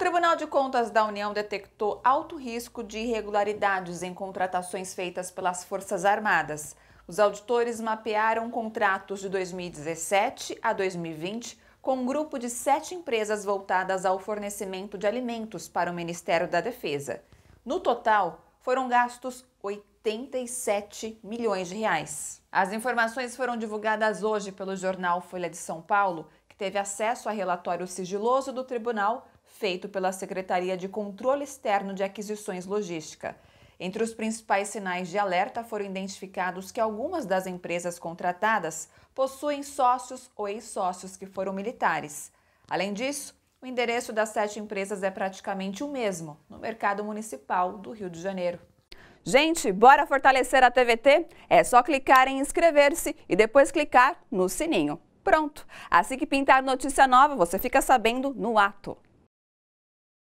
Tribunal de Contas da União detectou alto risco de irregularidades em contratações feitas pelas Forças Armadas. Os auditores mapearam contratos de 2017 a 2020 com um grupo de sete empresas voltadas ao fornecimento de alimentos para o Ministério da Defesa. No total, foram gastos 87 milhões de reais. As informações foram divulgadas hoje pelo jornal Folha de São Paulo, que teve acesso a relatório sigiloso do tribunal feito pela Secretaria de Controle Externo de Aquisições Logística. Entre os principais sinais de alerta foram identificados que algumas das empresas contratadas possuem sócios ou ex-sócios que foram militares. Além disso, o endereço das sete empresas é praticamente o mesmo, no mercado municipal do Rio de Janeiro. Gente, bora fortalecer a TVT? É só clicar em inscrever-se e depois clicar no sininho. Pronto! Assim que pintar notícia nova, você fica sabendo no ato.